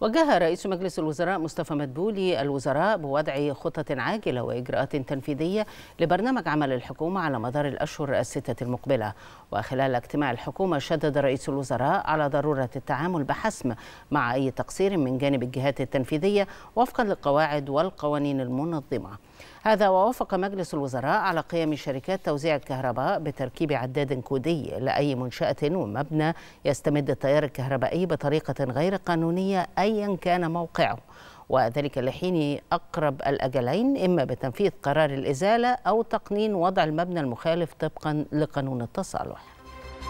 وجه رئيس مجلس الوزراء مصطفى مدبولي الوزراء بوضع خطط عاجلة وإجراءات تنفيذية لبرنامج عمل الحكومة على مدار الأشهر الستة المقبلة وخلال اجتماع الحكومة شدد رئيس الوزراء على ضرورة التعامل بحسم مع أي تقصير من جانب الجهات التنفيذية وفقا للقواعد والقوانين المنظمة هذا ووافق مجلس الوزراء على قيام شركات توزيع الكهرباء بتركيب عداد كودي لأي منشأة ومبنى يستمد التيار الكهربائي بطريقة غير قانونية أي أيا كان موقعه وذلك لحين أقرب الأجلين إما بتنفيذ قرار الإزالة أو تقنين وضع المبنى المخالف طبقا لقانون التصالح